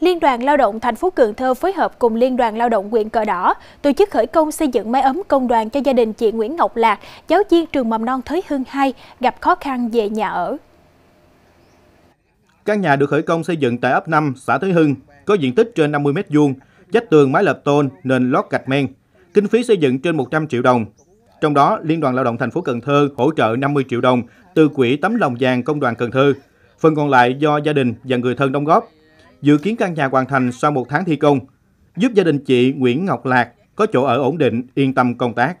Liên đoàn Lao động thành phố Cần Thơ phối hợp cùng Liên đoàn Lao động huyện Cờ Đỏ tổ chức khởi công xây dựng mái ấm công đoàn cho gia đình chị Nguyễn Ngọc Lạc, giáo viên trường mầm non Thới Hưng 2 gặp khó khăn về nhà ở. Căn nhà được khởi công xây dựng tại ấp 5, xã Thới Hưng, có diện tích trên 50 m2, vách tường mái lợp tôn, nền lót gạch men. Kinh phí xây dựng trên 100 triệu đồng. Trong đó, Liên đoàn Lao động thành phố Cần Thơ hỗ trợ 50 triệu đồng từ quỹ tấm lòng vàng công đoàn Cần Thơ. Phần còn lại do gia đình và người thân đóng góp. Dự kiến căn nhà hoàn thành sau một tháng thi công, giúp gia đình chị Nguyễn Ngọc Lạc có chỗ ở ổn định, yên tâm công tác.